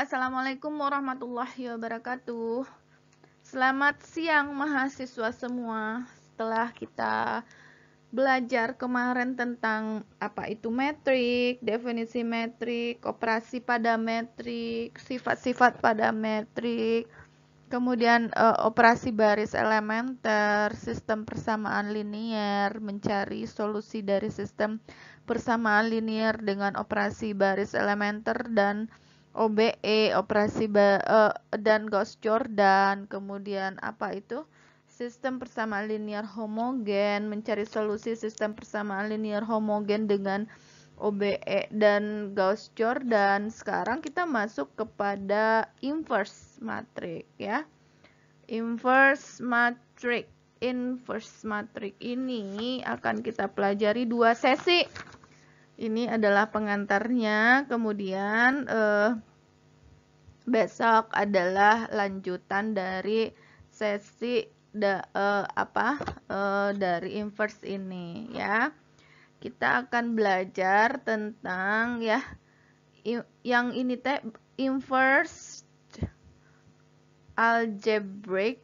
Assalamualaikum warahmatullahi wabarakatuh. Selamat siang mahasiswa semua. Setelah kita belajar kemarin tentang apa itu metrik, definisi metrik, operasi pada metrik, sifat-sifat pada metrik, kemudian e, operasi baris elementer, sistem persamaan linier, mencari solusi dari sistem persamaan linier dengan operasi baris elementer dan OBE, operasi ba uh, dan Gauss Jordan, kemudian apa itu? Sistem persamaan linear homogen, mencari solusi sistem persamaan linear homogen dengan OBE dan Gauss Jordan. Sekarang kita masuk kepada inverse matrix ya. Inverse matrix, inverse matrix ini akan kita pelajari dua sesi. Ini adalah pengantarnya, kemudian eh, besok adalah lanjutan dari sesi da, uh, apa uh, dari inverse ini ya kita akan belajar tentang ya yang ini teh inverse algebraic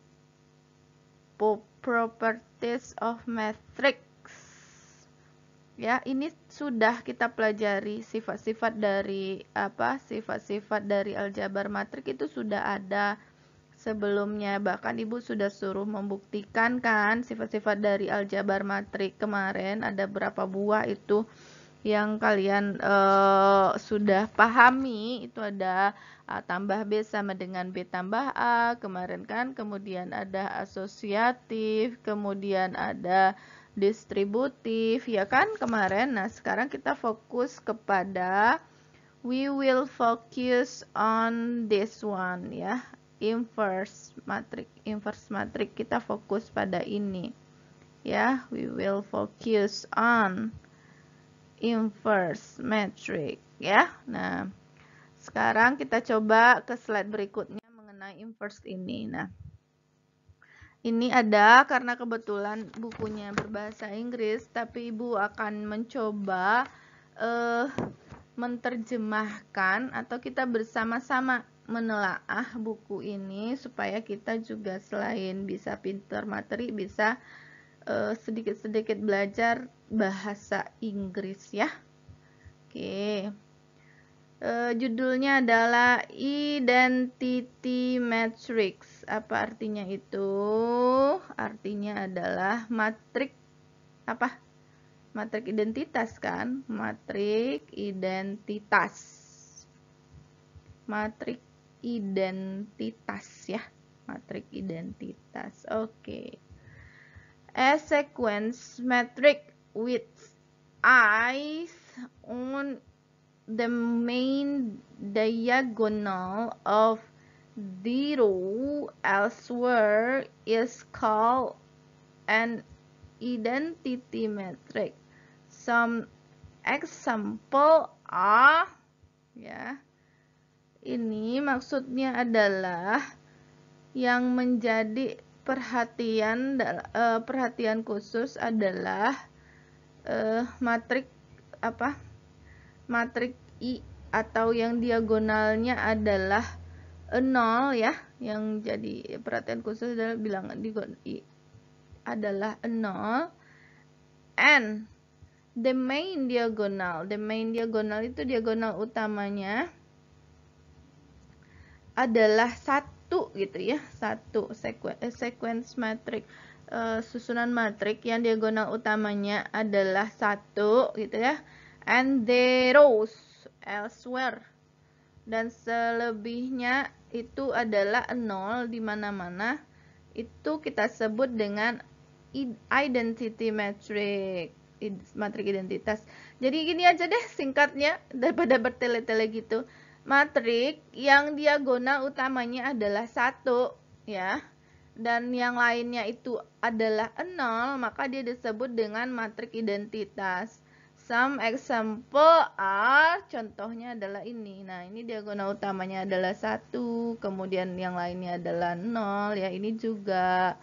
properties of matrix ya ini sudah kita pelajari sifat-sifat dari apa sifat-sifat dari aljabar matrik itu sudah ada sebelumnya bahkan ibu sudah suruh membuktikan kan sifat-sifat dari aljabar matrik kemarin ada berapa buah itu yang kalian e, sudah pahami itu ada A tambah B sama dengan B tambah A kemarin kan kemudian ada asosiatif kemudian ada distributif, ya kan kemarin. Nah, sekarang kita fokus kepada we will focus on this one ya. Inverse matrix, inverse matrix kita fokus pada ini. Ya, we will focus on inverse matrix ya. Nah, sekarang kita coba ke slide berikutnya mengenai inverse ini. Nah, ini ada karena kebetulan bukunya berbahasa Inggris, tapi Ibu akan mencoba uh, menterjemahkan atau kita bersama-sama menelaah buku ini supaya kita juga selain bisa pinter materi, bisa eh, sedikit-sedikit uh, belajar bahasa Inggris ya. Oke. uh, judulnya adalah Identity Matrix apa artinya itu? Artinya adalah matrik apa? Matrik identitas kan? Matrik identitas. Matrik identitas ya. Matrik identitas. Oke. Okay. A sequence matrix with eyes on the main diagonal of zero elsewhere is called an identity metric. Some example are ya. Ini maksudnya adalah yang menjadi perhatian uh, perhatian khusus adalah uh, matrik apa? matrik I atau yang diagonalnya adalah 0 ya yang jadi perhatian khusus adalah bilangan di I adalah 0 n the main diagonal the main diagonal itu diagonal utamanya adalah satu gitu ya satu eh, sequence matrix uh, susunan matrix yang diagonal utamanya adalah satu gitu ya and the rows elsewhere dan selebihnya itu adalah nol di mana-mana, itu kita sebut dengan identity matrix, matrik identitas. Jadi gini aja deh singkatnya daripada bertele-tele gitu. Matrik yang diagonal utamanya adalah satu ya. Dan yang lainnya itu adalah nol maka dia disebut dengan matrik identitas. Some example are contohnya adalah ini. Nah, ini diagonal utamanya adalah satu, kemudian yang lainnya adalah nol. Ya, ini juga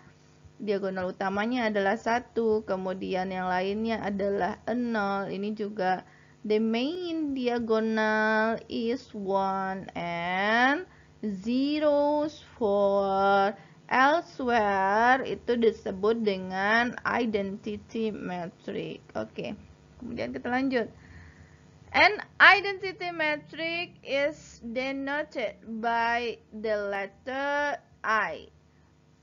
diagonal utamanya adalah satu, kemudian yang lainnya adalah nol. Ini juga the main diagonal is one and zeros for elsewhere itu disebut dengan identity matrix. Oke. Okay. Kemudian kita lanjut. An identity matrix is denoted by the letter I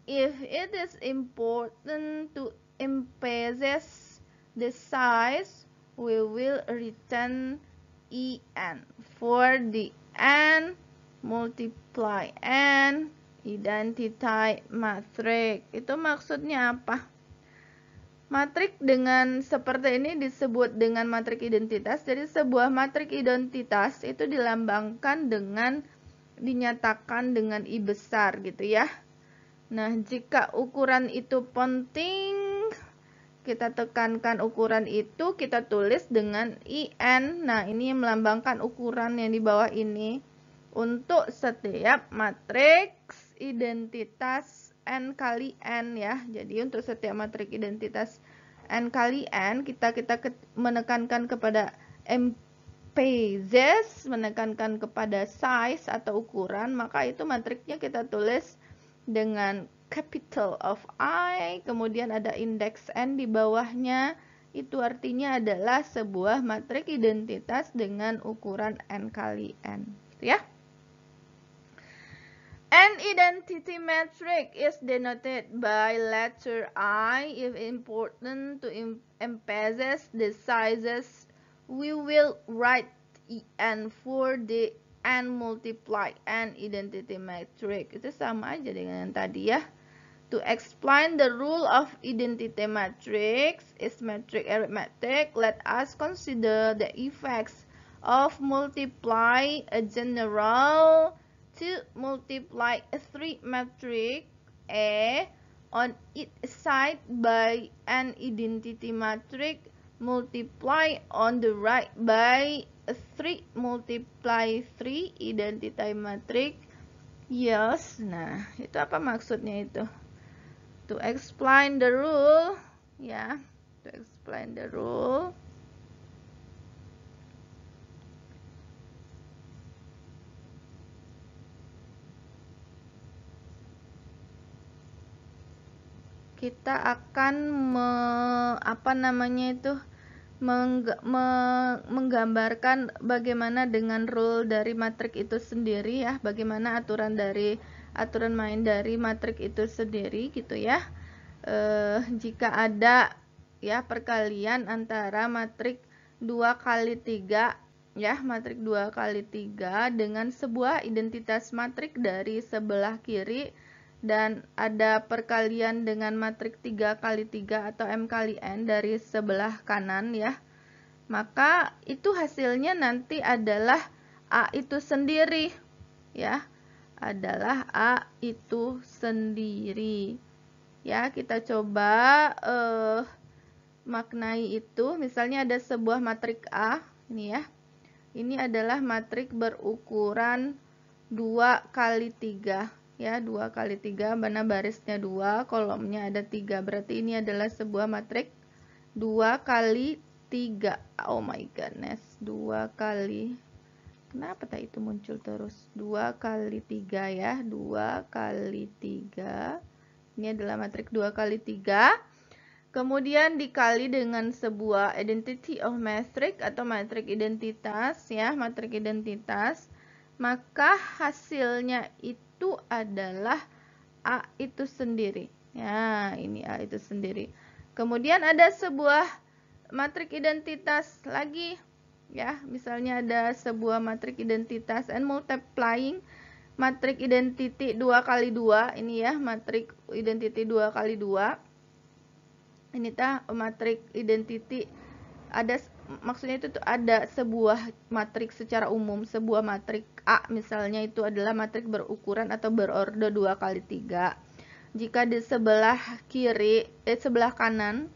if it is important to emphasize the size, we will return en. For the n, multiply n, identity matrix. Itu maksudnya apa? Matrik dengan seperti ini disebut dengan matrik identitas. Jadi sebuah matrik identitas itu dilambangkan dengan dinyatakan dengan I besar gitu ya. Nah, jika ukuran itu penting, kita tekankan ukuran itu, kita tulis dengan IN. Nah, ini melambangkan ukuran yang di bawah ini untuk setiap matriks identitas n kali n ya. Jadi untuk setiap matriks identitas n kali n kita kita menekankan kepada pages, menekankan kepada size atau ukuran, maka itu matriksnya kita tulis dengan capital of I, kemudian ada indeks n di bawahnya. Itu artinya adalah sebuah matriks identitas dengan ukuran n kali n, gitu ya. An identity metric is denoted by letter I if important to emphasize the sizes we will write n for the n multiply n identity matrix itu sama aja dengan yang tadi ya to explain the rule of identity matrix is metric arithmetic let us consider the effects of multiply a general to multiply a 3 matrix A on its side by an identity matrix multiply on the right by a 3 multiply 3 identity matrix yes nah itu apa maksudnya itu to explain the rule ya yeah, to explain the rule kita akan me, apa namanya itu meng, me, menggambarkan bagaimana dengan rule dari matrik itu sendiri ya, bagaimana aturan dari aturan main dari matrik itu sendiri gitu ya. E, jika ada ya perkalian antara matrik 2 kali 3 ya, matrik 2 kali 3 dengan sebuah identitas matrik dari sebelah kiri dan ada perkalian dengan matriks 3 kali 3 atau M kali N dari sebelah kanan ya. Maka itu hasilnya nanti adalah A itu sendiri ya. Adalah A itu sendiri. Ya, kita coba eh, maknai itu. Misalnya ada sebuah matriks A ini ya. Ini adalah matriks berukuran 2 kali 3 ya 2 kali 3 mana barisnya 2 kolomnya ada 3 berarti ini adalah sebuah matriks 2 kali 3 oh my goodness 2 kali kenapa tak itu muncul terus 2 kali 3 ya 2 kali 3 ini adalah matriks 2 kali 3 Kemudian dikali dengan sebuah identity of matrix atau matriks identitas ya, matriks identitas, maka hasilnya itu itu adalah A itu sendiri. Ya, ini A itu sendiri. Kemudian ada sebuah matrik identitas lagi ya. Misalnya ada sebuah matrik identitas and multiplying matrik identiti 2 kali 2 ini ya, matrik identiti 2 kali 2. Ini tah matrik identiti ada maksudnya itu tuh ada sebuah matriks secara umum, sebuah matriks A misalnya itu adalah matriks berukuran atau berorde dua kali tiga. Jika di sebelah kiri, eh sebelah kanan,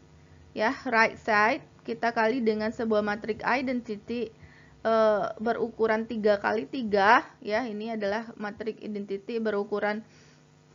ya right side, kita kali dengan sebuah matriks identity e, berukuran tiga kali tiga ya ini adalah matriks identity berukuran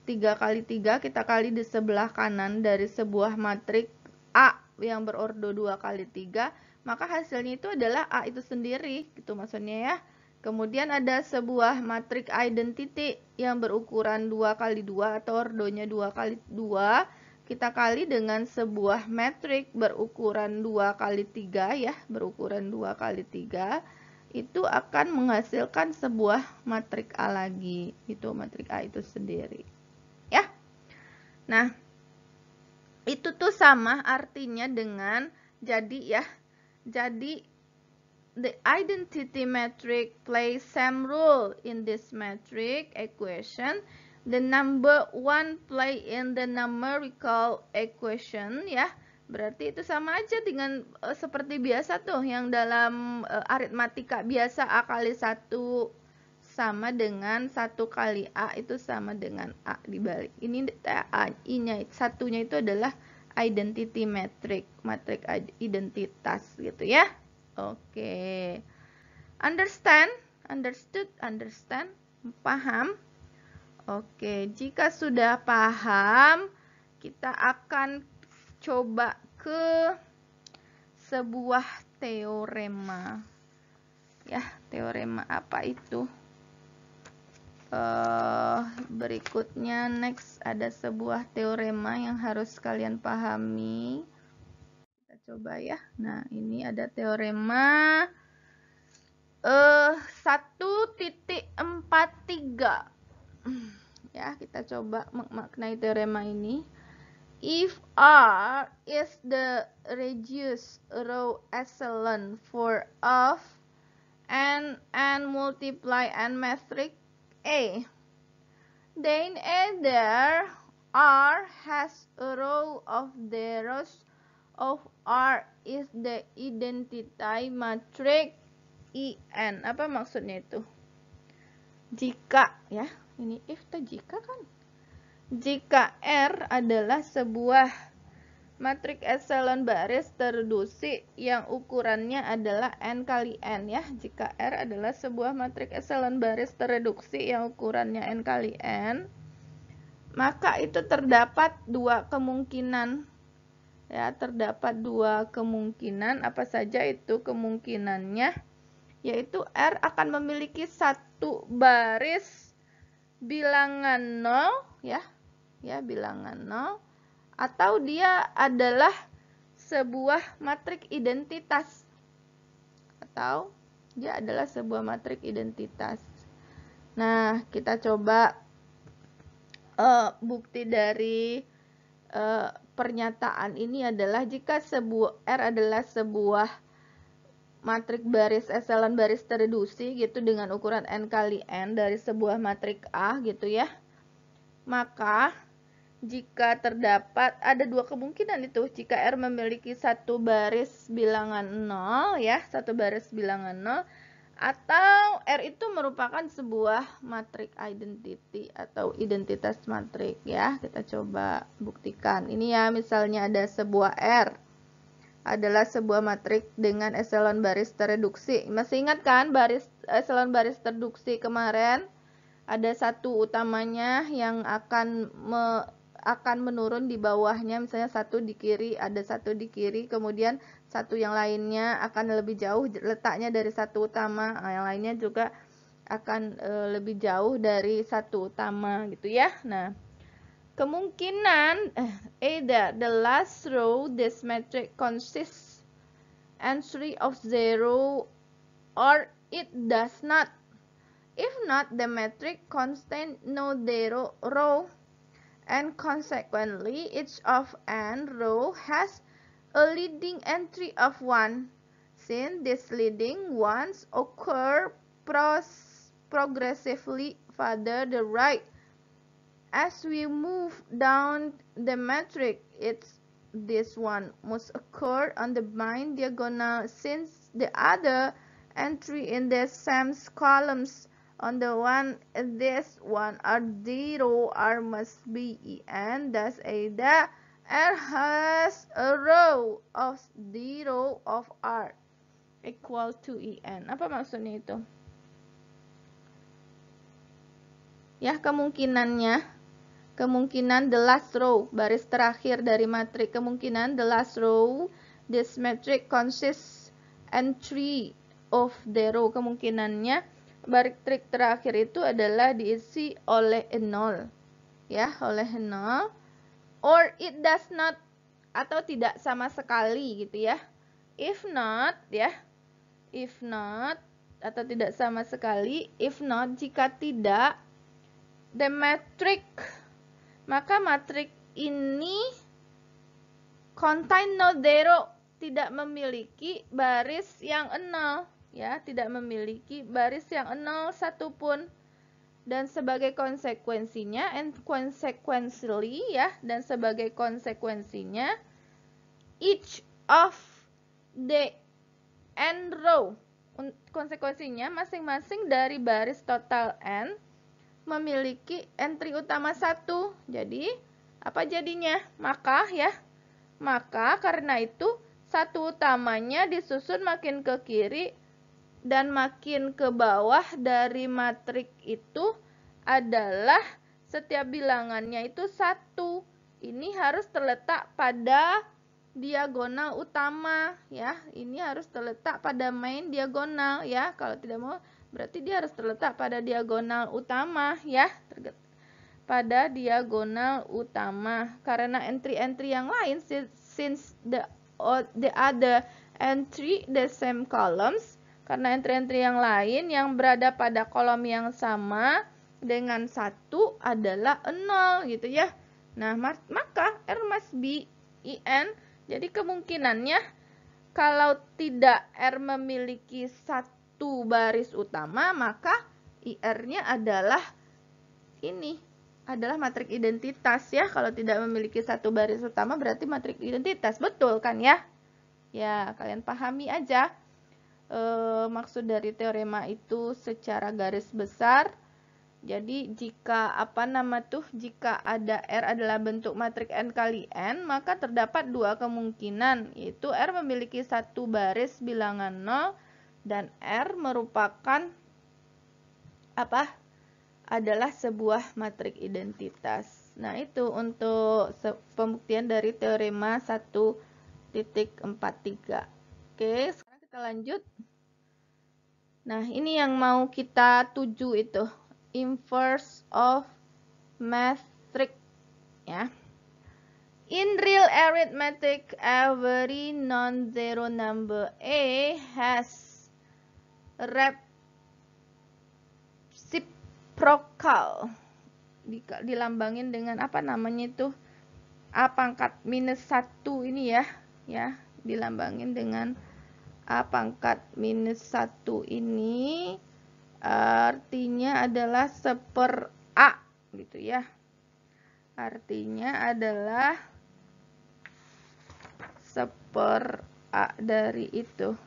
tiga kali tiga kita kali di sebelah kanan dari sebuah matriks A yang berordo dua kali tiga maka hasilnya itu adalah A itu sendiri gitu maksudnya ya. Kemudian ada sebuah matrik identity yang berukuran 2 kali 2 atau ordonya 2 kali 2 kita kali dengan sebuah matrik berukuran 2 kali 3 ya, berukuran 2 kali 3 itu akan menghasilkan sebuah matrik A lagi. Itu matrik A itu sendiri. Ya. Nah, itu tuh sama artinya dengan jadi ya jadi the identity metric plays same role in this metric equation. The number one play in the numerical equation ya. Berarti itu sama aja dengan uh, seperti biasa tuh yang dalam uh, aritmatika biasa A kali 1 sama dengan satu kali A itu sama dengan A dibalik. Ini eh, A-nya satunya itu adalah identity metric, metric identitas gitu ya. Oke. Okay. Understand, understood, understand, paham. Oke, okay. jika sudah paham, kita akan coba ke sebuah teorema. Ya, teorema apa itu? uh, berikutnya next ada sebuah teorema yang harus kalian pahami kita coba ya nah ini ada teorema eh uh, 1.43 ya kita coba memaknai teorema ini If R is the radius row epsilon for of n n multiply n matrix A. Then either R has a role of the rows of R is the identity matrix IN. E Apa maksudnya itu? Jika ya, ini if jika kan? Jika R adalah sebuah Matriks epsilon baris terdusi yang ukurannya adalah n kali n ya. Jika R adalah sebuah matriks epsilon baris tereduksi yang ukurannya n kali n, maka itu terdapat dua kemungkinan. Ya, terdapat dua kemungkinan apa saja itu kemungkinannya yaitu R akan memiliki satu baris bilangan nol ya. Ya, bilangan nol atau dia adalah sebuah matrik identitas atau dia adalah sebuah matrik identitas. Nah, kita coba uh, bukti dari uh, pernyataan ini adalah jika sebuah R adalah sebuah matrik baris eselon baris terreduksi gitu dengan ukuran n kali n dari sebuah matrik A gitu ya. Maka jika terdapat ada dua kemungkinan itu jika R memiliki satu baris bilangan 0 ya satu baris bilangan 0 atau R itu merupakan sebuah matrik identity atau identitas matrik, ya kita coba buktikan ini ya misalnya ada sebuah R adalah sebuah matrik dengan eselon baris tereduksi. masih ingat kan baris eselon baris tereduksi kemarin ada satu utamanya yang akan me, akan menurun di bawahnya misalnya satu di kiri ada satu di kiri kemudian satu yang lainnya akan lebih jauh letaknya dari satu utama nah, yang lainnya juga akan e, lebih jauh dari satu utama gitu ya nah kemungkinan eh, either the last row this matrix consists entry of zero or it does not if not the matrix contains no zero row and consequently each of n row has a leading entry of 1 since these leading ones occur progressively further the right as we move down the matrix it's this one must occur on the main diagonal since the other entry in the same columns on the one this one are zero r must be e and thus ada r has a row of zero of r equal to en apa maksudnya itu ya kemungkinannya kemungkinan the last row baris terakhir dari matrik kemungkinan the last row this matrix consists entry of the row kemungkinannya trik terakhir itu adalah diisi oleh nol, ya oleh nol. or it does not atau tidak sama sekali gitu ya if not ya if not atau tidak sama sekali if not jika tidak the matrix maka matrix ini contain no zero tidak memiliki baris yang nol ya, tidak memiliki baris yang nol satu pun. Dan sebagai konsekuensinya and consequently ya, dan sebagai konsekuensinya each of the n row konsekuensinya masing-masing dari baris total n memiliki entry utama satu. Jadi, apa jadinya? Maka ya, maka karena itu satu utamanya disusun makin ke kiri dan makin ke bawah dari matrik itu adalah setiap bilangannya itu satu. Ini harus terletak pada diagonal utama ya. Ini harus terletak pada main diagonal ya. Kalau tidak mau berarti dia harus terletak pada diagonal utama ya. Pada diagonal utama karena entry-entry yang lain since the the other entry the same columns karena entry-entry yang lain yang berada pada kolom yang sama dengan satu adalah nol, gitu ya. Nah, maka R must be IN. Jadi kemungkinannya kalau tidak R memiliki satu baris utama, maka IR-nya adalah ini, adalah matriks identitas ya. Kalau tidak memiliki satu baris utama berarti matriks identitas. Betul kan ya? Ya, kalian pahami aja e, maksud dari teorema itu secara garis besar. Jadi jika apa nama tuh jika ada R adalah bentuk matrik N kali N, maka terdapat dua kemungkinan yaitu R memiliki satu baris bilangan 0 dan R merupakan apa? adalah sebuah matrik identitas. Nah, itu untuk pembuktian dari teorema 1.43. Oke, kita lanjut. Nah, ini yang mau kita tuju itu. Inverse of matrix. Ya. In real arithmetic, every non-zero number A has reciprocal. Dilambangin dengan apa namanya itu? A pangkat minus 1 ini ya. Ya, dilambangin dengan A pangkat minus 1 ini artinya adalah seper A gitu ya artinya adalah seper A dari itu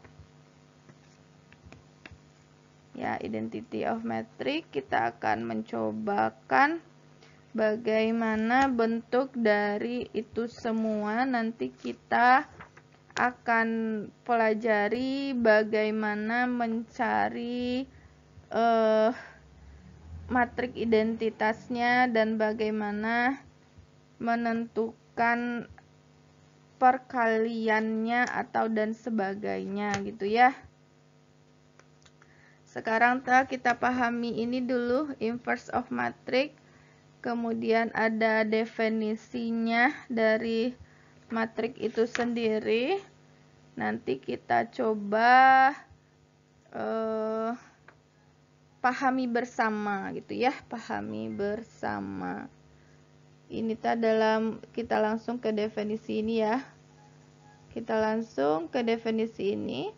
ya identity of matrix kita akan mencobakan bagaimana bentuk dari itu semua nanti kita akan pelajari bagaimana mencari uh, matrik identitasnya dan bagaimana menentukan perkaliannya atau dan sebagainya gitu ya. Sekarang kita pahami ini dulu inverse of matrix, kemudian ada definisinya dari matriks itu sendiri nanti kita coba uh, pahami bersama gitu ya pahami bersama ini tadi dalam kita langsung ke definisi ini ya kita langsung ke definisi ini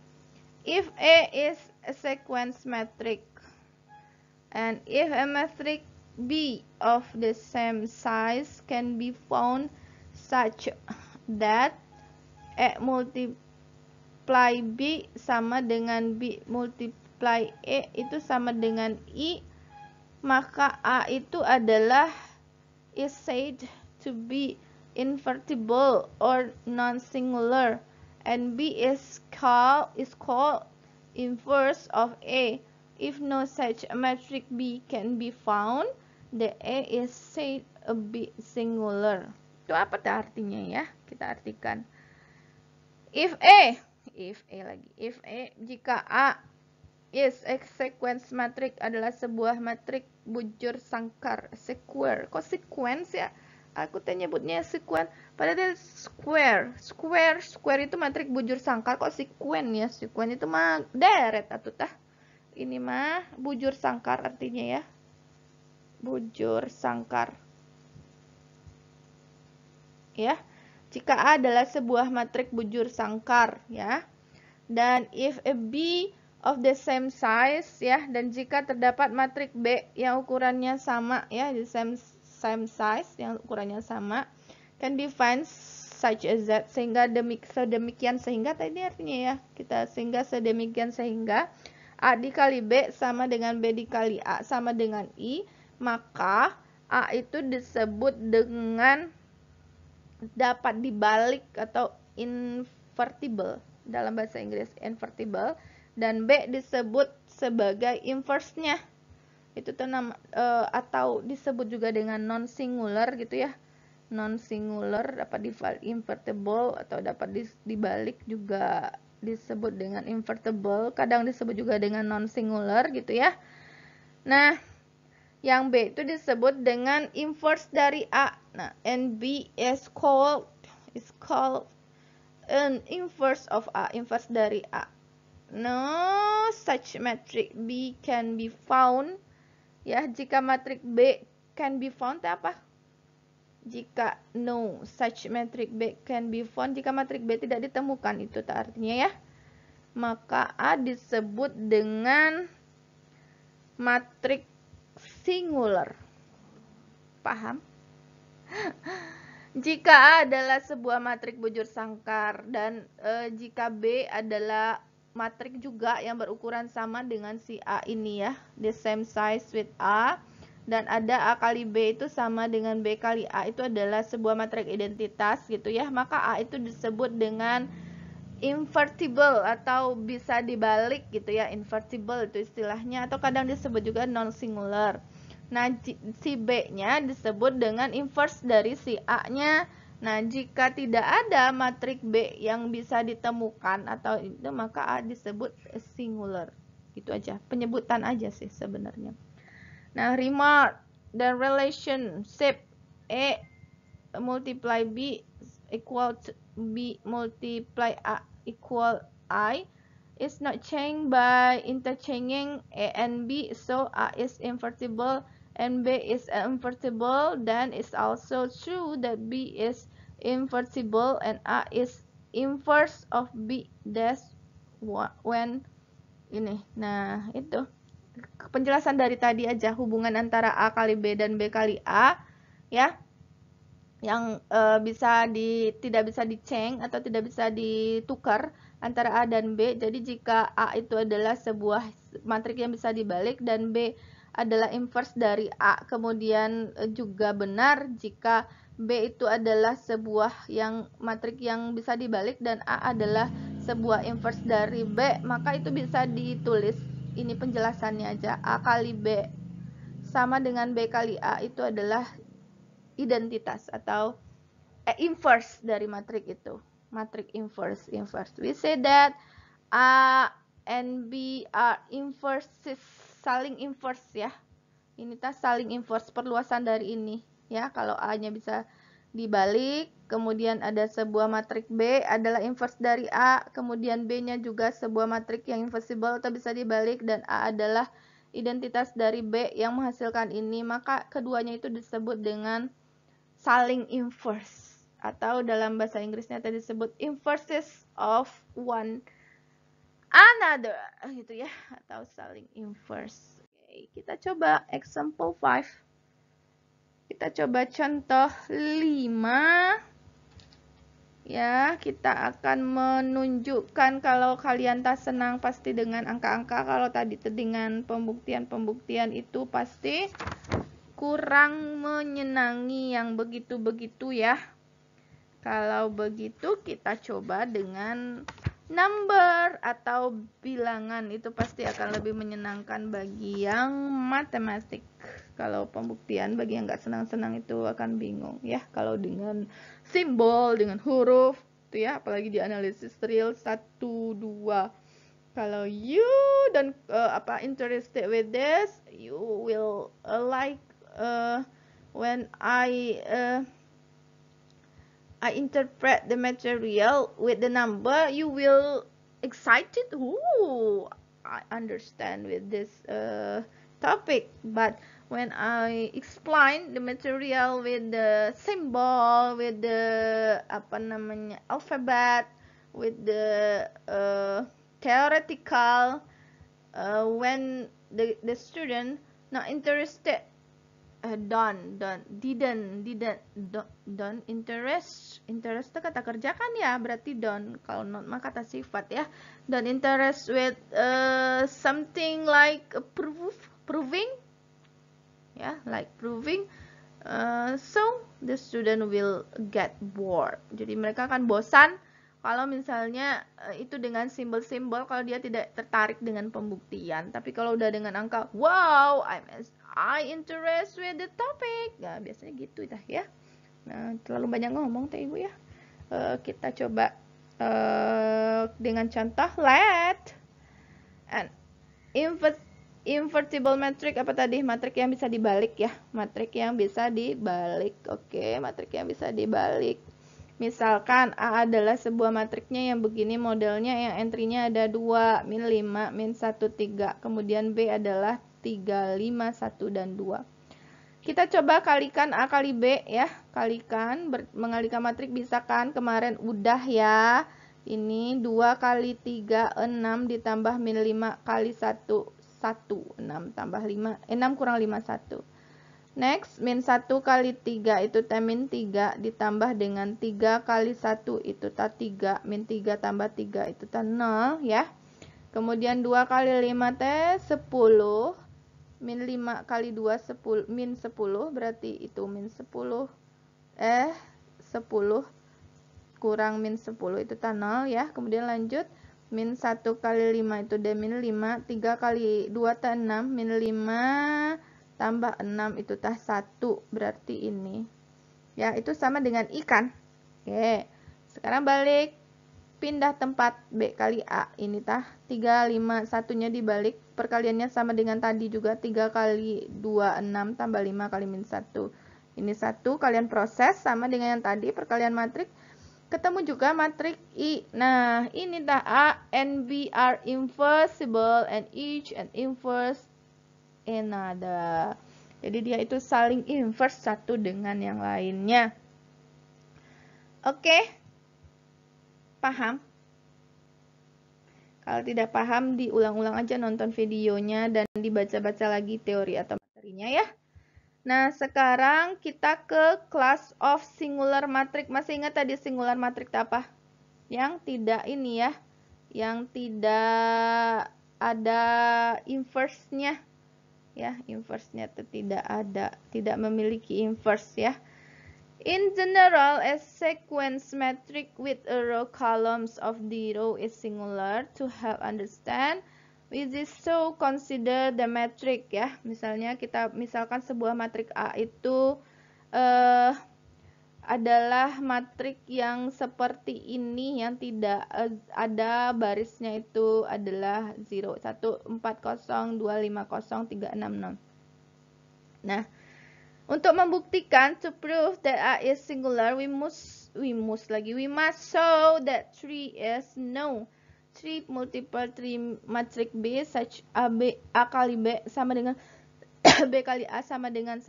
if A is a sequence matrix and if a matrix B of the same size can be found such that E multiply B sama dengan B multiply E itu sama dengan I maka A itu adalah is said to be invertible or non-singular and B is called is called inverse of A if no such metric B can be found the A is said a be singular itu apa tuh artinya ya? Kita artikan. If A, if A lagi, if A, jika A is a sequence matrix adalah sebuah matrix bujur sangkar, square. Kok sequence ya? Aku nyebutnya sequence. Padahal square, square, square itu matrix bujur sangkar. Kok sequence ya? Sequence itu mah deret atau tah? Ini mah bujur sangkar artinya ya. Bujur sangkar ya. Jika A adalah sebuah matrik bujur sangkar ya. Dan if a B of the same size ya dan jika terdapat matrik B yang ukurannya sama ya the same same size yang ukurannya sama can be find such as that sehingga demik sedemikian sehingga tadi artinya ya kita sehingga sedemikian sehingga A dikali B sama dengan B dikali A sama dengan I maka A itu disebut dengan dapat dibalik atau invertible dalam bahasa Inggris invertible dan B disebut sebagai inverse-nya. Itu tuh nama e, atau disebut juga dengan non singular gitu ya. Non singular dapat invertible atau dapat dibalik juga disebut dengan invertible, kadang disebut juga dengan non singular gitu ya. Nah, yang B itu disebut dengan inverse dari A Nah, NB is called is called an inverse of A, inverse dari A. No such matrix B can be found. Ya, jika matrix B can be found apa? Jika no such matrix B can be found, jika matrix B tidak ditemukan itu tak artinya ya. Maka A disebut dengan matrix singular. Paham? jika A adalah sebuah matrik bujur sangkar dan e, jika B adalah matrik juga yang berukuran sama dengan si A ini ya, the same size with A dan ada A kali B itu sama dengan B kali A itu adalah sebuah matrik identitas gitu ya maka A itu disebut dengan invertible atau bisa dibalik gitu ya invertible itu istilahnya atau kadang disebut juga non singular Nah, si B-nya disebut dengan inverse dari si A-nya. Nah, jika tidak ada matrik B yang bisa ditemukan atau itu, maka A disebut singular. Gitu aja, penyebutan aja sih sebenarnya. Nah, remark dan shape A multiply B equal B multiply A equal I is not changed by interchanging A and B, so A is invertible and B is invertible, then it's also true that B is invertible and A is inverse of B that's when ini. Nah, itu penjelasan dari tadi aja hubungan antara A kali B dan B kali A ya. Yang e, bisa di tidak bisa diceng atau tidak bisa ditukar antara A dan B. Jadi jika A itu adalah sebuah matrik yang bisa dibalik dan B adalah inverse dari A. Kemudian e, juga benar jika B itu adalah sebuah yang matrik yang bisa dibalik dan A adalah sebuah inverse dari B, maka itu bisa ditulis ini penjelasannya aja. A kali B sama dengan B kali A itu adalah identitas atau eh, inverse dari matrik itu. Matrik inverse, inverse. We say that A and B are inverses saling inverse ya. Ini tas saling inverse perluasan dari ini ya. Kalau A-nya bisa dibalik, kemudian ada sebuah matrik B adalah inverse dari A, kemudian B-nya juga sebuah matrik yang inversible atau bisa dibalik dan A adalah identitas dari B yang menghasilkan ini, maka keduanya itu disebut dengan saling inverse atau dalam bahasa Inggrisnya tadi disebut inverses of one another ah, gitu ya atau saling inverse. Oke, kita coba example 5. Kita coba contoh 5. Ya, kita akan menunjukkan kalau kalian tak senang pasti dengan angka-angka, kalau tadi dengan pembuktian-pembuktian itu pasti kurang menyenangi yang begitu-begitu ya. Kalau begitu kita coba dengan number atau bilangan itu pasti akan lebih menyenangkan bagi yang matematik. Kalau pembuktian bagi yang nggak senang-senang itu akan bingung ya. Kalau dengan simbol, dengan huruf, itu ya, apalagi di analisis real satu dua. Kalau you dan uh, apa interested with this, you will uh, like uh, when I uh, I interpret the material with the number, you will excited. Ooh, I understand with this uh, topic. But when I explain the material with the symbol, with the apa namanya alphabet, with the uh, theoretical, uh, when the the student not interested uh, eh, don, didn't didn't don, don, interest interest itu kata kerja kan ya berarti don. kalau not maka kata sifat ya don interest with uh, something like proof proving ya yeah, like proving uh, so the student will get bored jadi mereka akan bosan kalau misalnya eh, itu dengan simbol-simbol kalau dia tidak tertarik dengan pembuktian tapi kalau udah dengan angka wow I'm I interest with the topic nah biasanya gitu dah ya nah terlalu banyak ngomong teh ibu ya uh, kita coba uh, dengan contoh let and invert invertible matrix apa tadi matrik yang bisa dibalik ya matrik yang bisa dibalik oke okay, matrik yang bisa dibalik Misalkan A adalah sebuah matriknya yang begini modelnya yang entry-nya ada 2, min 5, min 1, 3. Kemudian B adalah 3, 5, 1, dan 2. Kita coba kalikan A kali B ya. Kalikan, ber, mengalikan matrik bisa kan? Kemarin udah ya. Ini 2 kali 3, 6 ditambah min 5 kali 1, 1. 6 tambah 5, eh, 6 kurang 5, 1. Next, min 1 kali 3 itu T min 3 ditambah dengan 3 kali 1 itu T 3, min 3 tambah 3 itu T 0 ya. Kemudian 2 kali 5 T 10, min 5 kali 2 10, min 10 berarti itu min 10, eh 10 kurang min 10 itu T 0 ya. Kemudian lanjut, min 1 kali 5 itu D min 5, 3 kali 2 T 6, min 5 tambah 6 itu tah 1 berarti ini ya itu sama dengan ikan oke sekarang balik pindah tempat B kali A ini tah 3 5 satunya dibalik perkaliannya sama dengan tadi juga 3 kali 2 6 tambah 5 kali min 1 ini satu kalian proses sama dengan yang tadi perkalian matrik ketemu juga matrik I. Nah, ini tah A and B are inversible and each and inverse another. Jadi dia itu saling inverse satu dengan yang lainnya. Oke? Okay? Paham? Kalau tidak paham, diulang-ulang aja nonton videonya dan dibaca-baca lagi teori atau materinya ya. Nah, sekarang kita ke class of singular matrix. Masih ingat tadi singular matrix apa? Yang tidak ini ya, yang tidak ada inverse-nya ya inverse-nya tidak ada tidak memiliki inverse ya In general, a sequence metric with a row columns of zero is singular to help understand which is so consider the metric ya. Misalnya kita misalkan sebuah matrik A itu eh uh, adalah matrik yang seperti ini yang tidak eh, ada barisnya itu adalah 0 1 4 0 2 5 0 3 6 0. Nah, untuk membuktikan to prove that A is singular, we must we must lagi we must show that 3 is no 3 multiple 3 matrik B such a b A kali B sama dengan B kali A sama dengan 1.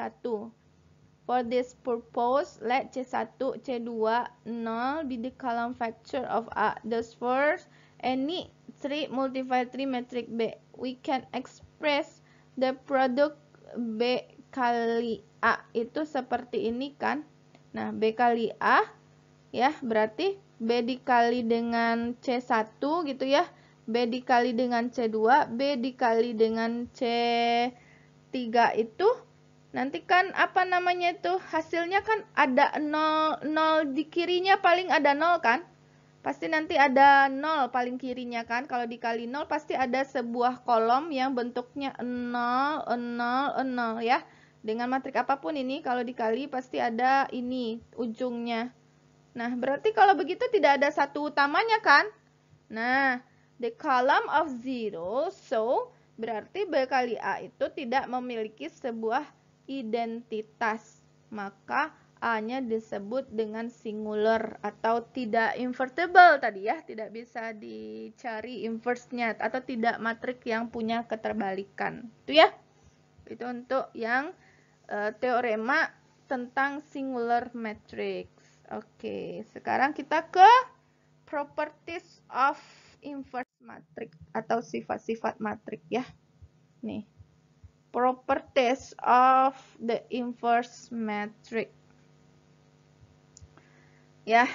For this purpose, let C1, C2, 0 be the column factor of A. Thus, first, any 3 multiplied 3 matrix B, we can express the product B kali A. Itu seperti ini kan. Nah, B kali A, ya, berarti B dikali dengan C1 gitu ya. B dikali dengan C2, B dikali dengan C3 itu nanti kan apa namanya itu hasilnya kan ada 0 0 di kirinya paling ada 0 kan pasti nanti ada 0 paling kirinya kan kalau dikali 0 pasti ada sebuah kolom yang bentuknya 0 0 0 ya dengan matrik apapun ini kalau dikali pasti ada ini ujungnya nah berarti kalau begitu tidak ada satu utamanya kan nah the column of zero so berarti B kali A itu tidak memiliki sebuah identitas. Maka A-nya disebut dengan singular atau tidak invertible tadi ya, tidak bisa dicari inverse-nya atau tidak matrik yang punya keterbalikan. Itu ya. Itu untuk yang e, teorema tentang singular matrix. Oke, sekarang kita ke properties of inverse matrix atau sifat-sifat matrik ya. Nih properties of the inverse metric. Yeah,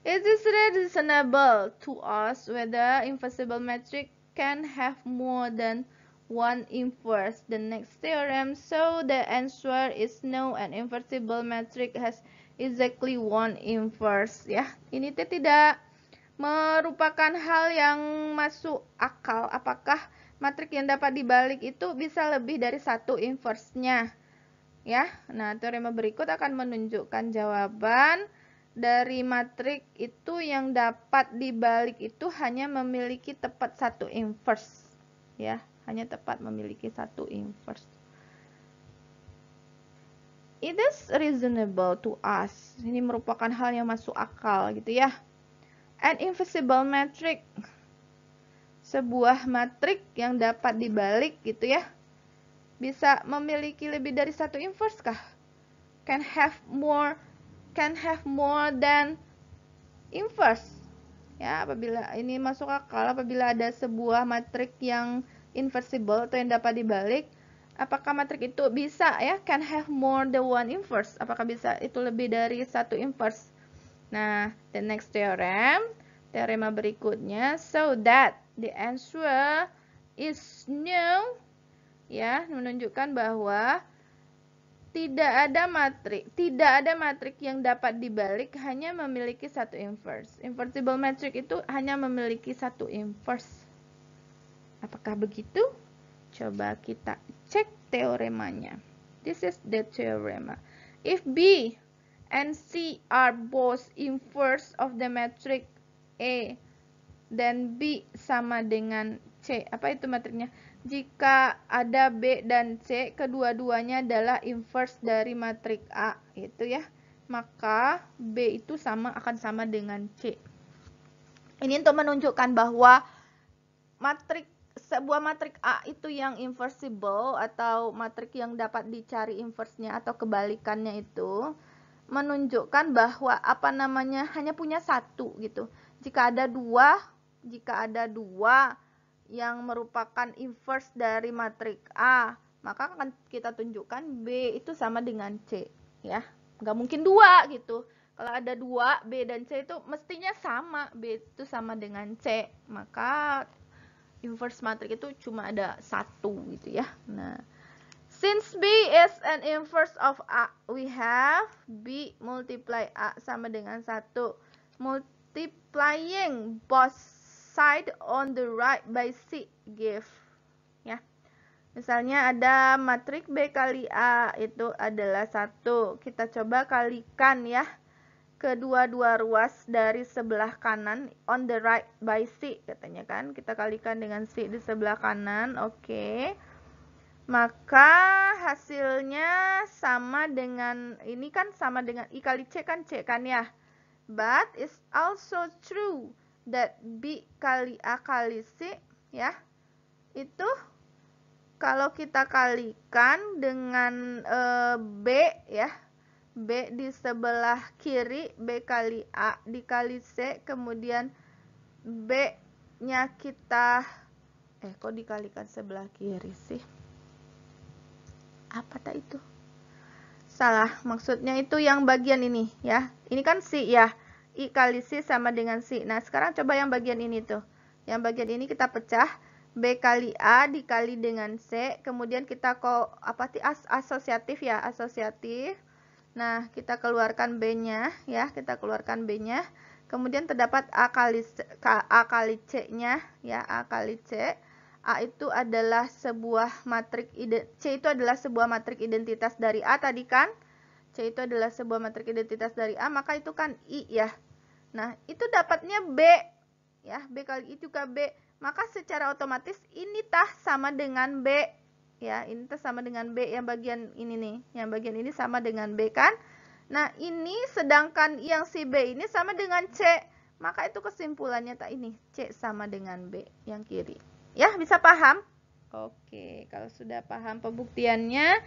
it is reasonable to ask whether inversible metric can have more than one inverse. The next theorem, so the answer is no. An invertible metric has exactly one inverse. Ya, ini tidak merupakan hal yang masuk akal. Apakah matrik yang dapat dibalik itu bisa lebih dari satu inversnya. Ya, nah teorema berikut akan menunjukkan jawaban dari matrik itu yang dapat dibalik itu hanya memiliki tepat satu inverse. Ya, hanya tepat memiliki satu inverse. It is reasonable to us. Ini merupakan hal yang masuk akal gitu ya. An invisible matrix sebuah matrik yang dapat dibalik gitu ya. Bisa memiliki lebih dari satu inverse kah? Can have more can have more than inverse. Ya, apabila ini masuk akal apabila ada sebuah matrik yang inversible atau yang dapat dibalik, apakah matrik itu bisa ya can have more than one inverse? Apakah bisa itu lebih dari satu inverse? Nah, the next theorem, teorema berikutnya so that The answer is no. Ya, menunjukkan bahwa tidak ada matrik, tidak ada matrik yang dapat dibalik hanya memiliki satu inverse. Invertible matrix itu hanya memiliki satu inverse. Apakah begitu? Coba kita cek teoremanya. This is the theorem. If B and C are both inverse of the matrix A dan B sama dengan C. Apa itu matriknya? Jika ada B dan C, kedua-duanya adalah inverse dari matrik A, gitu ya. Maka B itu sama akan sama dengan C. Ini untuk menunjukkan bahwa matrik sebuah matrik A itu yang inversible atau matrik yang dapat dicari inverse-nya atau kebalikannya itu menunjukkan bahwa apa namanya hanya punya satu gitu. Jika ada dua jika ada dua yang merupakan inverse dari matriks A, maka akan kita tunjukkan B itu sama dengan C, ya. Gak mungkin dua gitu. Kalau ada dua B dan C itu mestinya sama, B itu sama dengan C, maka inverse matriks itu cuma ada satu gitu ya. Nah, since B is an inverse of A, we have B multiply A sama dengan satu multiplying both side on the right by C give ya misalnya ada matrik B kali A itu adalah satu kita coba kalikan ya kedua-dua ruas dari sebelah kanan on the right by C katanya kan kita kalikan dengan C di sebelah kanan oke okay. maka hasilnya sama dengan ini kan sama dengan I kali C kan C kan ya but is also true dan b kali a kali c ya itu kalau kita kalikan dengan e, b ya b di sebelah kiri b kali a dikali c kemudian b nya kita eh kok dikalikan sebelah kiri sih apa tak itu salah maksudnya itu yang bagian ini ya ini kan si ya I kali C sama dengan C. Nah, sekarang coba yang bagian ini tuh. Yang bagian ini kita pecah. B kali A dikali dengan C. Kemudian kita ko, apa sih as, asosiatif ya, asosiatif. Nah, kita keluarkan B-nya ya, kita keluarkan B-nya. Kemudian terdapat A kali A kali C-nya ya, A kali C. A itu adalah sebuah matrik C itu adalah sebuah matrik identitas dari A tadi kan? C itu adalah sebuah matriks identitas dari A, maka itu kan I ya. Nah, itu dapatnya B. Ya, B kali I juga B. Maka secara otomatis ini tah sama dengan B. Ya, ini tah sama dengan B yang bagian ini nih. Yang bagian ini sama dengan B kan? Nah, ini sedangkan yang si B ini sama dengan C. Maka itu kesimpulannya tak ini. C sama dengan B yang kiri. Ya, bisa paham? Oke, kalau sudah paham pembuktiannya,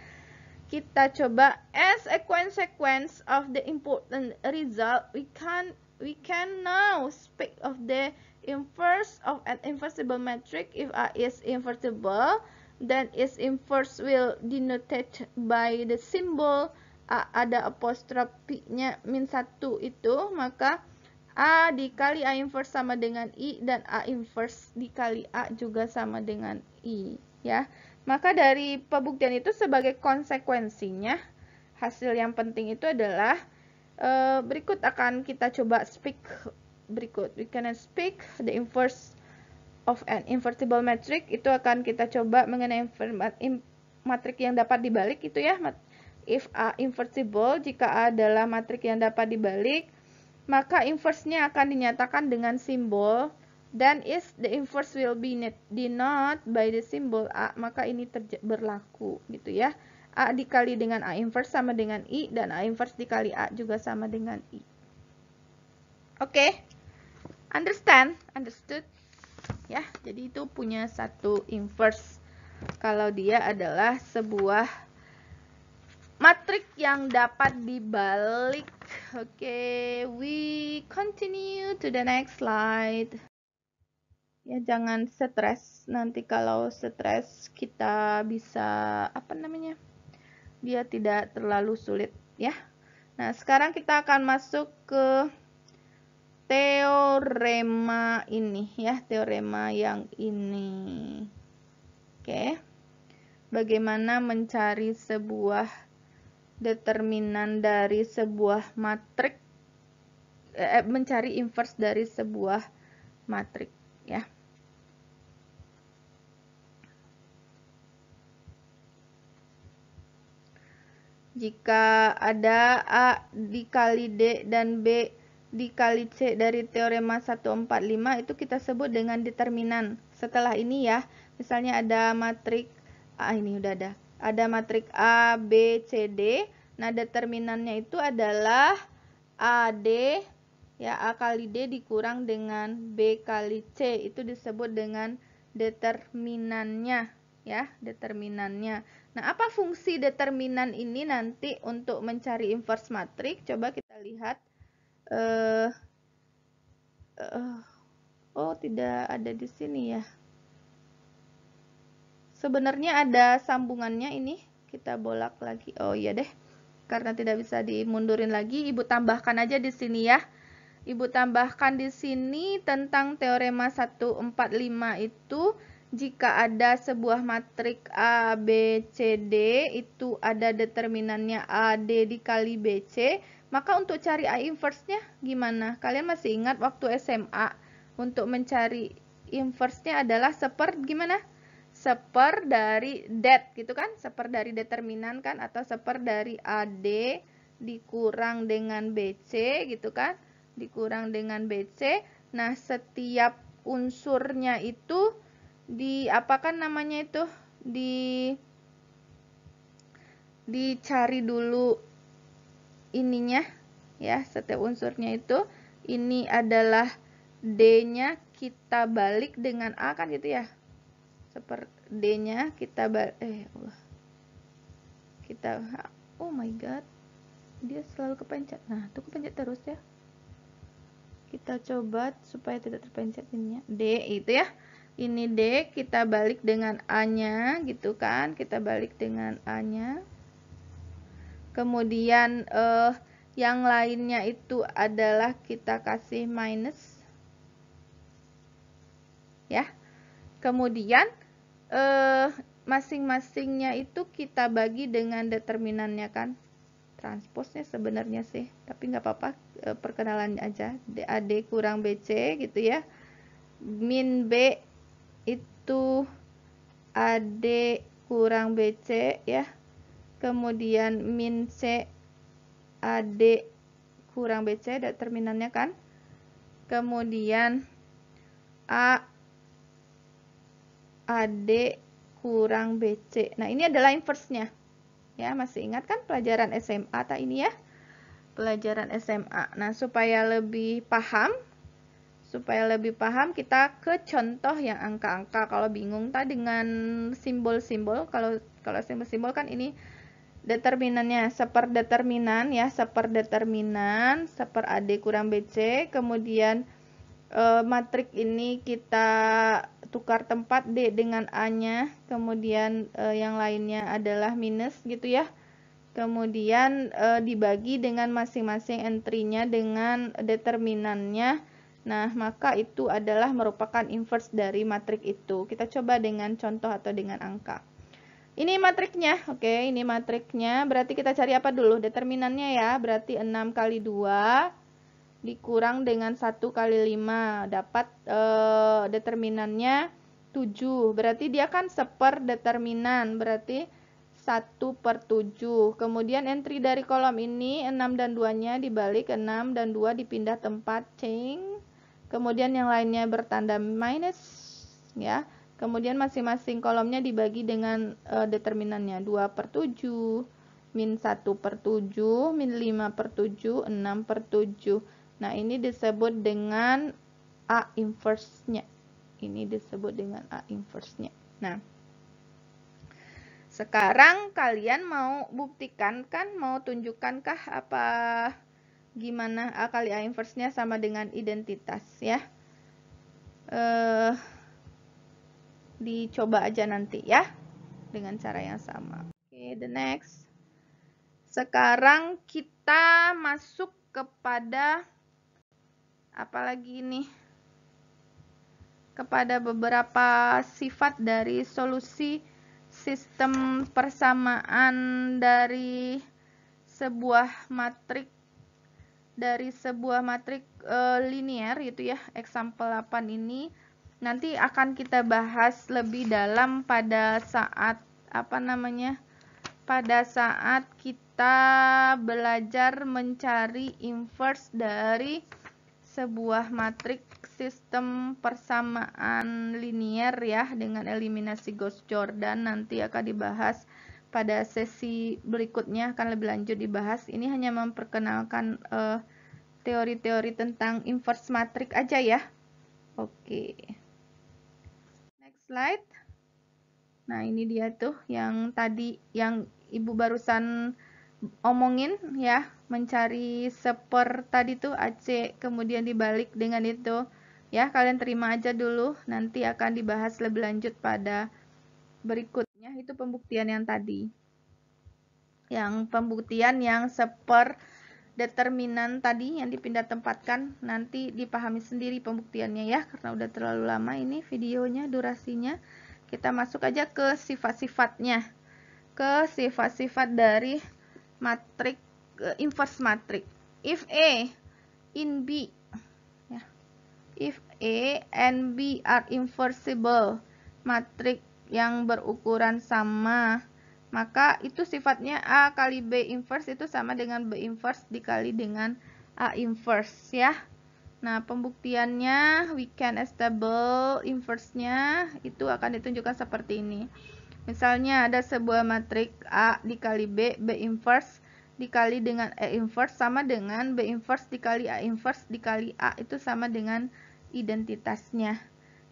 kita coba as a consequence of the important result we can we can now speak of the inverse of an invertible metric. if A is invertible then its inverse will denoted by the symbol A ada apostrofinya min satu itu maka A dikali A inverse sama dengan I dan A inverse dikali A juga sama dengan I ya maka dari pembuktian itu sebagai konsekuensinya, hasil yang penting itu adalah e, berikut akan kita coba speak berikut. We can speak the inverse of an invertible matrix itu akan kita coba mengenai matrik yang dapat dibalik itu ya. If A invertible jika A adalah matrik yang dapat dibalik, maka inverse-nya akan dinyatakan dengan simbol dan is the inverse will be denoted by the symbol A, maka ini berlaku gitu ya. A dikali dengan A inverse sama dengan I dan A inverse dikali A juga sama dengan I. Oke. Okay? Understand? Understood? Ya, jadi itu punya satu inverse kalau dia adalah sebuah matrik yang dapat dibalik. Oke, okay, we continue to the next slide ya jangan stres nanti kalau stres kita bisa apa namanya dia tidak terlalu sulit ya nah sekarang kita akan masuk ke teorema ini ya teorema yang ini oke bagaimana mencari sebuah determinan dari sebuah matrik eh, eh mencari inverse dari sebuah matrik Jika ada A dikali D dan B dikali C dari teorema 145 itu kita sebut dengan determinan. Setelah ini ya, misalnya ada matriks A ini udah ada. Ada matriks A, B, C, D. Nah, determinannya itu adalah AD ya A kali D dikurang dengan B kali C itu disebut dengan determinannya ya, determinannya. Nah, apa fungsi determinan ini nanti untuk mencari inverse matrix? Coba kita lihat. Uh, uh, oh, tidak ada di sini ya. Sebenarnya ada sambungannya ini. Kita bolak lagi. Oh iya deh. Karena tidak bisa dimundurin lagi, Ibu tambahkan aja di sini ya. Ibu tambahkan di sini tentang teorema 145 itu jika ada sebuah matrik A, B, C, D, itu ada determinannya A, D dikali B, C, maka untuk cari A inverse-nya gimana? Kalian masih ingat waktu SMA untuk mencari inverse-nya adalah seper gimana? Seper dari det gitu kan? Seper dari determinan kan atau seper dari AD dikurang dengan BC gitu kan? Dikurang dengan BC. Nah, setiap unsurnya itu di apa kan namanya itu di dicari dulu ininya ya setiap unsurnya itu ini adalah D-nya kita balik dengan A kan gitu ya seperti D-nya kita balik eh Allah kita oh my god dia selalu kepencet nah tuh kepencet terus ya kita coba supaya tidak terpencet ya. D itu ya ini D kita balik dengan A-nya gitu kan kita balik dengan A-nya kemudian eh, yang lainnya itu adalah kita kasih minus ya kemudian eh, masing-masingnya itu kita bagi dengan determinannya kan transposnya sebenarnya sih tapi nggak apa-apa eh, perkenalan aja DAD kurang BC gitu ya min B itu AD kurang BC ya. Kemudian min C AD kurang BC determinannya kan. Kemudian A AD kurang BC. Nah, ini adalah inverse-nya Ya, masih ingat kan pelajaran SMA tak ini ya? Pelajaran SMA. Nah, supaya lebih paham Supaya lebih paham, kita ke contoh yang angka-angka. Kalau bingung, tak dengan simbol-simbol. Kalau kalau simbol-simbol kan ini determinannya determinan ya determinan seper ad kurang bc kemudian e, matrik ini kita tukar tempat d dengan a nya kemudian e, yang lainnya adalah minus gitu ya kemudian e, dibagi dengan masing-masing entry-nya dengan determinannya Nah, maka itu adalah merupakan inverse dari matriks itu. Kita coba dengan contoh atau dengan angka. Ini matriksnya, oke, ini matriksnya. Berarti kita cari apa dulu? Determinannya ya, berarti 6 kali 2 dikurang dengan 1 kali 5. Dapat eh, determinannya 7. Berarti dia kan seper determinan, berarti 1 per 7. Kemudian entry dari kolom ini 6 dan 2-nya dibalik 6 dan 2 dipindah tempat. Ceng. Kemudian yang lainnya bertanda minus ya. Kemudian masing-masing kolomnya dibagi dengan e, determinannya 2 per 7, min 1 per 7, min 5 per 7, 6 per 7. Nah ini disebut dengan A inverse-nya. Ini disebut dengan A inverse-nya. Nah, sekarang kalian mau buktikan kan, mau tunjukkankah apa gimana A kali A inversnya sama dengan identitas ya. Eh, dicoba aja nanti ya dengan cara yang sama. Oke, okay, the next. Sekarang kita masuk kepada apalagi ini kepada beberapa sifat dari solusi sistem persamaan dari sebuah matriks dari sebuah matrik e, linier gitu ya example 8 ini nanti akan kita bahas lebih dalam pada saat apa namanya pada saat kita belajar mencari inverse dari sebuah matrik sistem persamaan linear, ya dengan eliminasi Gauss Jordan nanti akan dibahas pada sesi berikutnya akan lebih lanjut dibahas. Ini hanya memperkenalkan eh, teori-teori uh, tentang inverse matrix aja ya. Oke. Okay. Next slide. Nah, ini dia tuh yang tadi yang Ibu barusan omongin ya, mencari seper tadi tuh AC kemudian dibalik dengan itu. Ya, kalian terima aja dulu, nanti akan dibahas lebih lanjut pada berikut ya itu pembuktian yang tadi. Yang pembuktian yang seper determinan tadi yang dipindah tempatkan nanti dipahami sendiri pembuktiannya ya karena udah terlalu lama ini videonya durasinya kita masuk aja ke sifat-sifatnya ke sifat-sifat dari matrik inverse matrik if A in B ya. if A and B are inversible matrix yang berukuran sama, maka itu sifatnya A kali B inverse itu sama dengan B inverse dikali dengan A inverse ya. Nah, pembuktiannya we can establish inverse-nya itu akan ditunjukkan seperti ini. Misalnya ada sebuah matriks A dikali B, B inverse dikali dengan E inverse sama dengan B inverse dikali A inverse dikali A itu sama dengan identitasnya.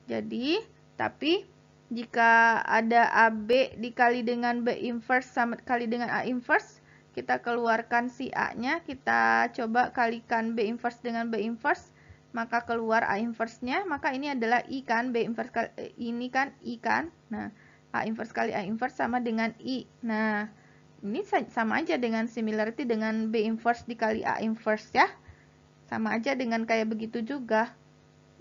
Jadi, tapi jika ada AB dikali dengan B inverse sama kali dengan A inverse, kita keluarkan si A-nya, kita coba kalikan B inverse dengan B inverse, maka keluar A inverse-nya, maka ini adalah I kan, B inverse kali, eh, ini kan I kan. Nah, A inverse kali A inverse sama dengan I. Nah, ini sama aja dengan similarity dengan B inverse dikali A inverse ya. Sama aja dengan kayak begitu juga.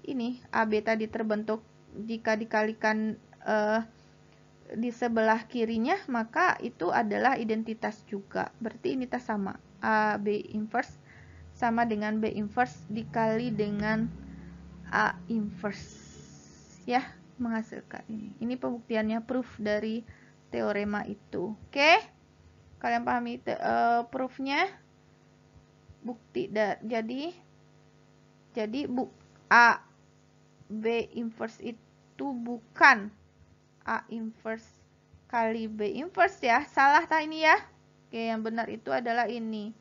Ini AB tadi terbentuk jika dikalikan uh, di sebelah kirinya maka itu adalah identitas juga berarti ini tas sama A B inverse sama dengan B inverse dikali dengan A inverse ya menghasilkan ini ini pembuktiannya proof dari teorema itu oke okay? kalian pahami te, uh, proofnya bukti jadi jadi bu A B inverse itu bukan A inverse kali B inverse ya. Salah tak ini ya? Oke, yang benar itu adalah ini.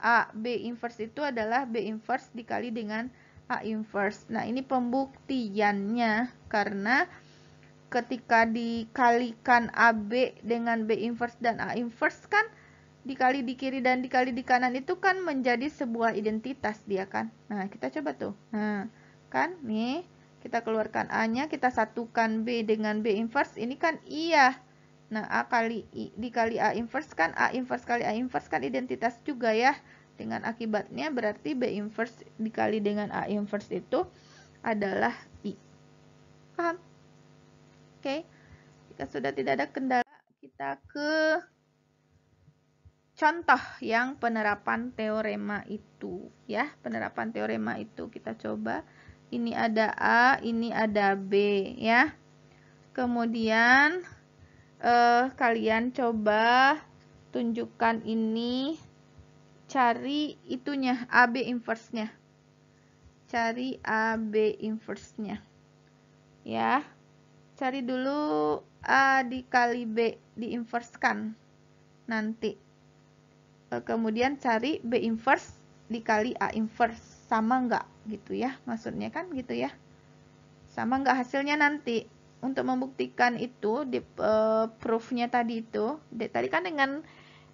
A B inverse itu adalah B inverse dikali dengan A inverse. Nah, ini pembuktiannya karena ketika dikalikan AB dengan B inverse dan A inverse kan dikali di kiri dan dikali di kanan itu kan menjadi sebuah identitas dia kan. Nah, kita coba tuh. Nah, kan nih kita keluarkan A-nya, kita satukan B dengan B inverse, ini kan I ya. Nah, A kali I dikali A inverse kan A inverse kali A inverse kan identitas juga ya. Dengan akibatnya berarti B inverse dikali dengan A inverse itu adalah I. Paham? Oke. Jika sudah tidak ada kendala, kita ke contoh yang penerapan teorema itu ya. Penerapan teorema itu kita coba ini ada A, ini ada B ya. Kemudian eh, kalian coba tunjukkan ini cari itunya AB inverse-nya. Cari AB inverse-nya. Ya. Cari dulu A dikali B di diinverskan nanti. Eh, kemudian cari B inverse dikali A inverse sama enggak gitu ya maksudnya kan gitu ya sama enggak hasilnya nanti untuk membuktikan itu di uh, proofnya tadi itu di, tadi kan dengan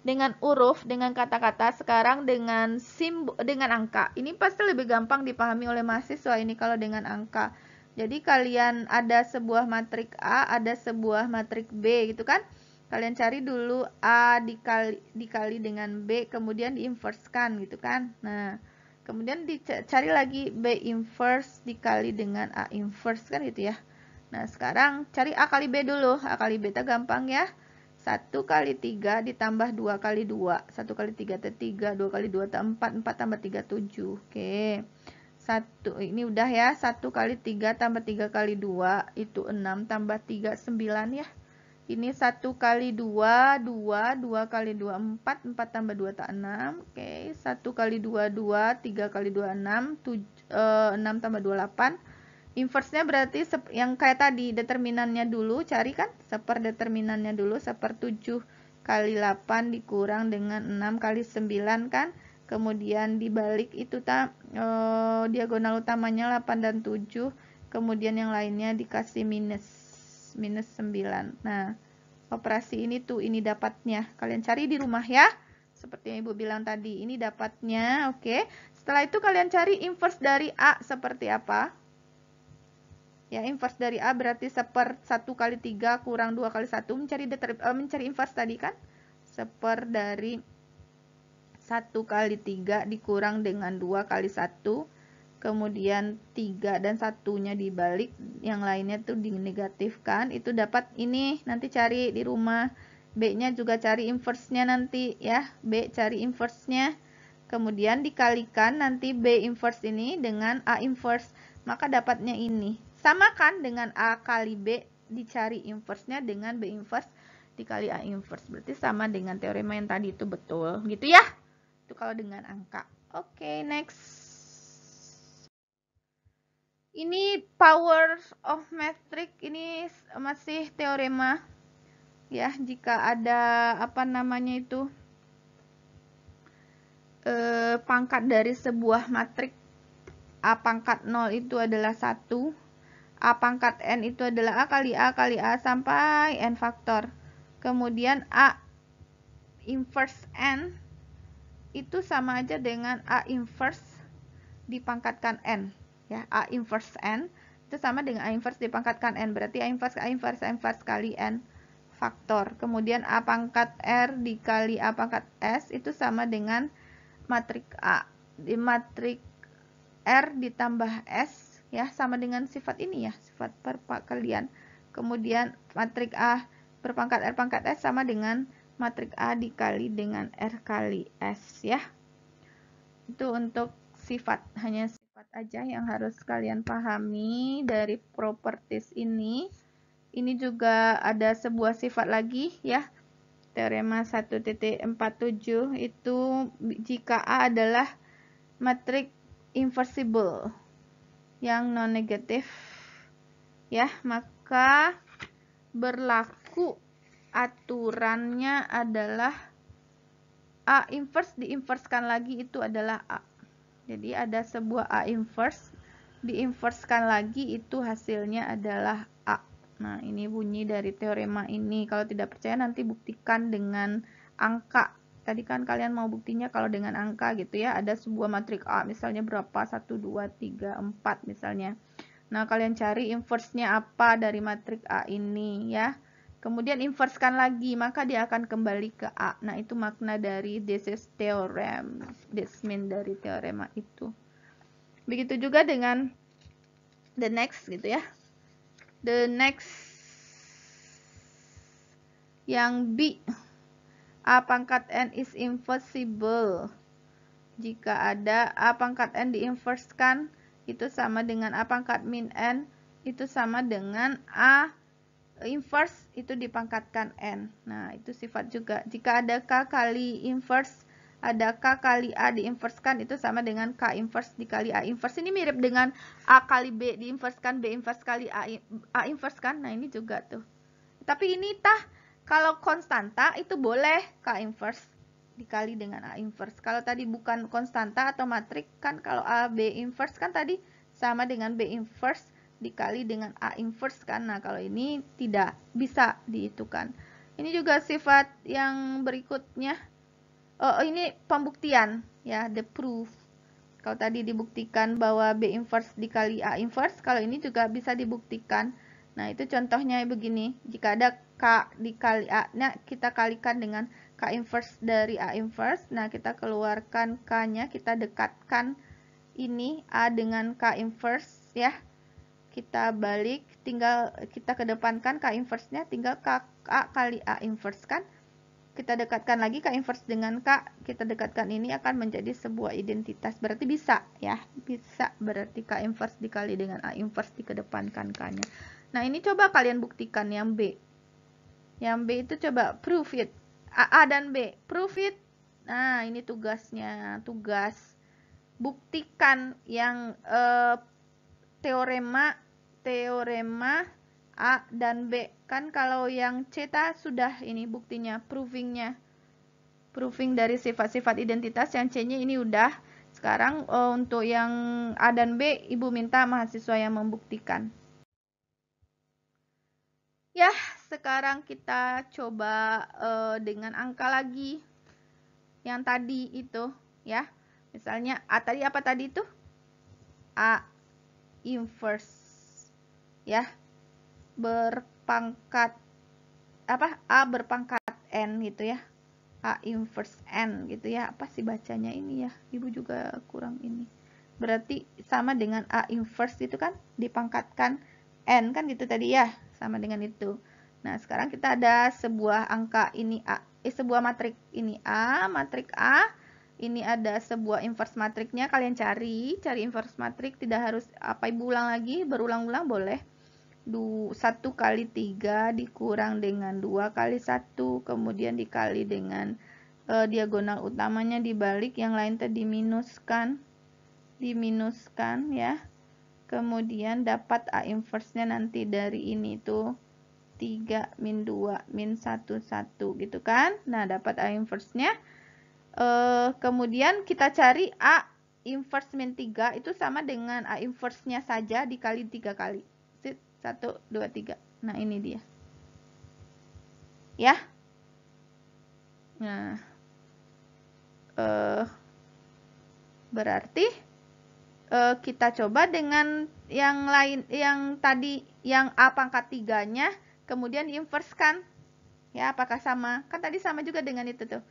dengan uruf dengan kata-kata sekarang dengan simbol dengan angka ini pasti lebih gampang dipahami oleh mahasiswa ini kalau dengan angka jadi kalian ada sebuah matrik A ada sebuah matrik B gitu kan kalian cari dulu A dikali dikali dengan B kemudian diinverskan gitu kan nah Kemudian dicari lagi B inverse dikali dengan A inverse kan gitu ya. Nah, sekarang cari A kali B dulu. A kali B itu gampang ya. 1 kali 3 ditambah 2 kali 2. 1 kali 3 itu 3. 2 kali 2 itu 4. 4 tambah 3 7. Oke. 1, ini udah ya. 1 kali 3 tambah 3 kali 2 itu 6. Tambah 3, 9 ya. Ini satu kali dua, dua, dua kali dua empat, empat tambah dua tak enam. Oke, satu kali dua dua, tiga kali dua enam, 7, eh, tambah dua delapan. Inversnya berarti yang kayak tadi, determinannya dulu, cari kan? Seper determinannya dulu, seper tujuh kali delapan dikurang dengan enam kali sembilan kan? Kemudian dibalik itu tak, eh, diagonal utamanya 8 dan 7, kemudian yang lainnya dikasih minus minus 9. Nah, operasi ini tuh, ini dapatnya. Kalian cari di rumah ya. Seperti yang Ibu bilang tadi, ini dapatnya, oke. Okay. Setelah itu kalian cari inverse dari A seperti apa? Ya, inverse dari A berarti seper 1 kali 3 kurang 2 kali 1. Mencari, eh, mencari inverse tadi kan? Seper dari 1 kali 3 dikurang dengan 2 kali 1 kemudian tiga dan satunya dibalik yang lainnya tuh dinegatifkan itu dapat ini nanti cari di rumah B-nya juga cari inverse-nya nanti ya B cari inverse-nya kemudian dikalikan nanti B inverse ini dengan A inverse maka dapatnya ini sama kan dengan A kali B dicari inverse-nya dengan B inverse dikali A inverse berarti sama dengan teorema yang tadi itu betul gitu ya itu kalau dengan angka oke okay, next ini power of matrix ini masih teorema ya jika ada apa namanya itu eh, pangkat dari sebuah matrik A pangkat 0 itu adalah 1 A pangkat N itu adalah A kali A kali A sampai N faktor kemudian A inverse N itu sama aja dengan A inverse dipangkatkan N ya A inverse N itu sama dengan A inverse dipangkatkan N berarti A inverse A inverse A inverse kali N faktor kemudian A pangkat R dikali A pangkat S itu sama dengan matrik A di matrik R ditambah S ya sama dengan sifat ini ya sifat perpakalian kemudian matrik A berpangkat R pangkat S sama dengan matrik A dikali dengan R kali S ya. Itu untuk sifat, hanya aja yang harus kalian pahami dari properties ini. Ini juga ada sebuah sifat lagi ya. Teorema 1.47 itu jika A adalah matrix inversible yang non negatif ya, maka berlaku aturannya adalah A inverse diinverskan lagi itu adalah A. Jadi ada sebuah A inverse, diinverskan lagi itu hasilnya adalah A. Nah, ini bunyi dari teorema ini. Kalau tidak percaya nanti buktikan dengan angka. Tadi kan kalian mau buktinya kalau dengan angka gitu ya. Ada sebuah matriks A misalnya berapa? 1 2 3 4 misalnya. Nah, kalian cari inverse-nya apa dari matriks A ini ya. Kemudian inverskan lagi, maka dia akan kembali ke A. Nah, itu makna dari is theorem. Desmin dari teorema itu. Begitu juga dengan the next gitu ya. The next yang B. A pangkat N is inversible. Jika ada A pangkat N di diinverskan, itu sama dengan A pangkat min N, itu sama dengan A inverse itu dipangkatkan n. Nah, itu sifat juga. Jika ada k kali inverse, ada k kali a diinverskan itu sama dengan k inverse dikali a inverse. Ini mirip dengan a kali b diinverskan, b inverse kali a, a inverskan. Nah, ini juga tuh. Tapi ini tah kalau konstanta itu boleh k inverse dikali dengan a inverse. Kalau tadi bukan konstanta atau matrik kan kalau a b inverse kan tadi sama dengan b inverse dikali dengan A inverse kan. Nah, kalau ini tidak bisa dihitungkan. Ini juga sifat yang berikutnya. Oh, oh, ini pembuktian ya, the proof. Kalau tadi dibuktikan bahwa B inverse dikali A inverse, kalau ini juga bisa dibuktikan. Nah, itu contohnya begini. Jika ada K dikali A, nah kita kalikan dengan K inverse dari A inverse. Nah, kita keluarkan K-nya, kita dekatkan ini A dengan K inverse ya kita balik tinggal kita kedepankan K inverse-nya tinggal K, A kali A inverse kan kita dekatkan lagi K inverse dengan K kita dekatkan ini akan menjadi sebuah identitas berarti bisa ya bisa berarti K inverse dikali dengan A inverse dikedepankan K-nya nah ini coba kalian buktikan yang B yang B itu coba prove it A, A dan B prove it nah ini tugasnya tugas buktikan yang eh, teorema teorema A dan B. Kan kalau yang C ta sudah ini buktinya, provingnya. Proving dari sifat-sifat identitas yang C-nya ini udah. Sekarang uh, untuk yang A dan B, Ibu minta mahasiswa yang membuktikan. Ya, sekarang kita coba uh, dengan angka lagi. Yang tadi itu, ya. Misalnya, A tadi apa tadi itu? A inverse ya berpangkat apa A berpangkat N gitu ya A inverse N gitu ya apa sih bacanya ini ya ibu juga kurang ini berarti sama dengan A inverse itu kan dipangkatkan N kan gitu tadi ya sama dengan itu nah sekarang kita ada sebuah angka ini A eh, sebuah matrik ini A matrik A ini ada sebuah inverse matriknya kalian cari cari inverse matrik tidak harus apa ibu ulang lagi berulang-ulang boleh 1 kali 3 dikurang dengan 2 kali 1 kemudian dikali dengan e, diagonal utamanya dibalik yang lain tadi diminuskan diminuskan ya kemudian dapat A inverse-nya nanti dari ini tuh 3 min 2 min 1 1 gitu kan nah dapat A inverse-nya e, kemudian kita cari A inverse min 3 itu sama dengan A inverse-nya saja dikali 3 kali satu, dua, tiga. Nah, ini dia. Ya. Nah. Uh, berarti uh, kita coba dengan yang lain, yang tadi, yang A pangkat tiganya, kemudian inverse kan Ya, apakah sama? Kan tadi sama juga dengan itu tuh.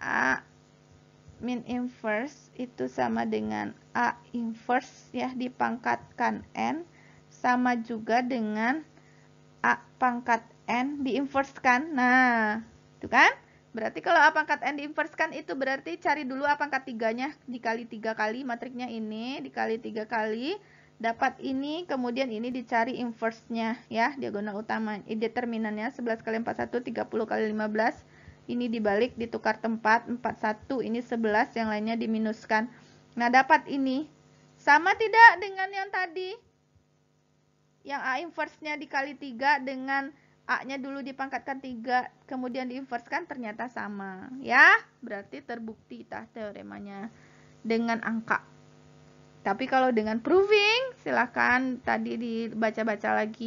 A min inverse itu sama dengan A inverse ya dipangkatkan N sama juga dengan A pangkat N diinverskan. Nah, itu kan? Berarti kalau A pangkat N diinverskan itu berarti cari dulu A pangkat tiganya dikali tiga kali. Matriknya ini dikali tiga kali. Dapat ini, kemudian ini dicari inverse ya. Diagonal utama, determinannya 11 kali 41, 30 kali 15. Ini dibalik, ditukar tempat, 41, ini 11, yang lainnya diminuskan. Nah, dapat ini. Sama tidak dengan yang tadi? yang A inversenya dikali tiga dengan A-nya dulu dipangkatkan tiga kemudian di diinverse-kan ternyata sama. Ya, berarti terbukti tah teoremanya dengan angka. Tapi kalau dengan proving, silahkan tadi dibaca-baca lagi.